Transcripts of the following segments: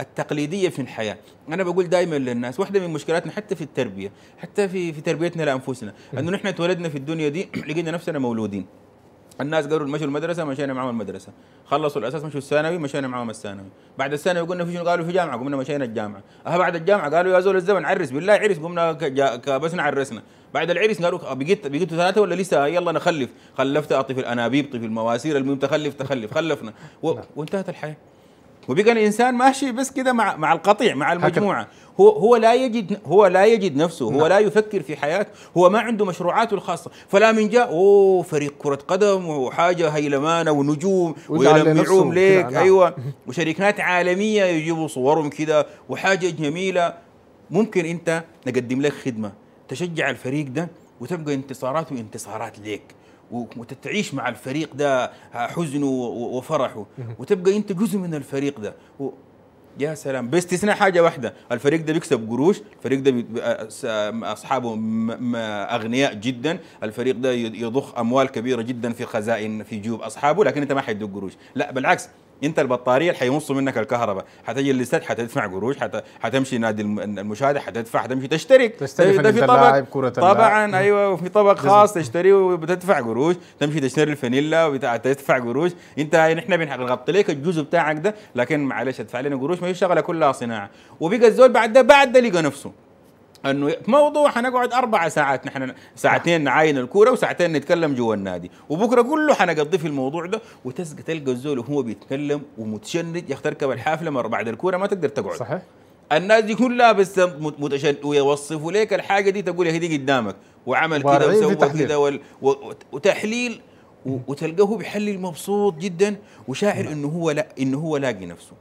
التقليديه في الحياه انا بقول دائما للناس واحده من مشكلاتنا حتى في التربيه حتى في في تربيتنا لانفسنا انه نحن اتولدنا في الدنيا دي لقينا نفسنا مولودين الناس قالوا مشوا المدرسه مشينا معاهم المدرسه خلصوا الاساس مشوا الثانوي مشينا معاهم الثانوي بعد الثانوي قلنا في شنو قالوا في جامعه قمنا مشينا الجامعه أه بعد الجامعه قالوا يا زول الزمن عرس بالله عرس قمنا كبسنا عرسنا بعد العرس قالوا بقيت بقيت ثلاثه ولا لسه آه، يلا نخلف خلفت اطفي الانابيب طفي المواسير المهم تخلف تخلف خلفنا و... نعم. وانتهت الحياه وبقى الانسان ماشي بس كذا مع مع القطيع مع المجموعه هو هو لا يجد هو لا يجد نفسه هو نعم. لا يفكر في حياته هو ما عنده مشروعاته الخاصه فلا من جاء اوه فريق كره قدم وحاجه هيلمانه ونجوم ويلمعوهم ليك نعم. ايوه وشركات عالميه يجيبوا صورهم كده وحاجه جميله ممكن انت نقدم لك خدمه تشجع الفريق ده وتبقى انتصاراته انتصارات ليك وتتعيش مع الفريق ده حزنه وفرحه وتبقى انت جزء من الفريق ده يا سلام باستثناء حاجه واحده الفريق ده بيكسب قروش الفريق ده اصحابه اغنياء جدا الفريق ده يضخ اموال كبيره جدا في خزائن في جيوب اصحابه لكن انت ما حيدوك قروش لا بالعكس انت البطاريه اللي حيمصوا منك الكهرباء حتجي الاستاد حتدفع قروش حت... حتمشي نادي المشاهده حتدفع حتمشي تشترك تشترك ده في طبق كرة طبعا ايوه في طبق خاص تشتريه وبتدفع قروش تمشي تشتري الفانيلا وتدفع قروش انت نحن بنغطي لك الجزء بتاعك ده لكن معلش ادفع لنا قروش ما هي الشغله كلها صناعه وبقى الزول بعد ده بعد ده لقى نفسه انه موضوع حنقعد اربع ساعات نحن ساعتين نعاين الكوره وساعتين نتكلم جوا النادي وبكره كله حنقضي في الموضوع ده وتسقى تلقى الزول وهو بيتكلم ومتشنج يا اخي تركب الحافله مره بعد الكوره ما تقدر تقعد صحيح الناس دي كلها بس متشن ويوصفوا لك الحاجه دي تقول هي دي قدامك وعمل كده وسوى كده وتحليل وتلقاه بيحلل مبسوط جدا وشاعر نعم. انه هو لا انه هو لاقي نفسه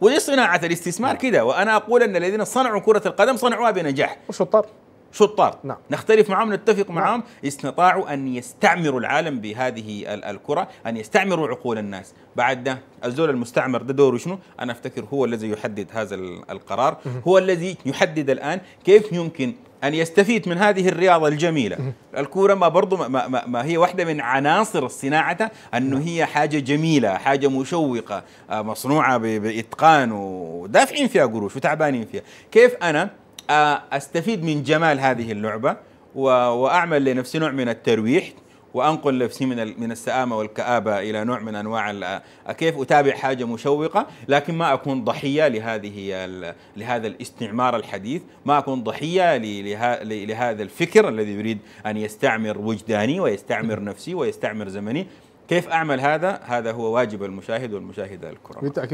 ودي صناعه الاستثمار نعم. كذا وانا اقول ان الذين صنعوا كره القدم صنعوها بنجاح وشطار شطار نعم. نختلف معهم نتفق نعم. معهم استطاعوا أن يستعمروا العالم بهذه الكرة أن يستعمروا عقول الناس بعد ده الزول المستعمر ده دوره شنو أنا أفتكر هو الذي يحدد هذا القرار هو الذي يحدد الآن كيف يمكن أن يستفيد من هذه الرياضة الجميلة الكورة ما برضو ما, ما, ما هي واحدة من عناصر الصناعة أنه نعم. هي حاجة جميلة حاجة مشوقة آه، مصنوعة بإتقان ودافعين فيها قروش وتعبانين فيها كيف أنا استفيد من جمال هذه اللعبه واعمل لنفسي نوع من الترويح وانقل نفسي من من السآمه والكآبه الى نوع من انواع كيف اتابع حاجه مشوقه لكن ما اكون ضحيه لهذه لهذا الاستعمار الحديث، ما اكون ضحيه لهذا الفكر الذي يريد ان يستعمر وجداني ويستعمر نفسي ويستعمر زمني، كيف اعمل هذا؟ هذا هو واجب المشاهد والمشاهده الكرام.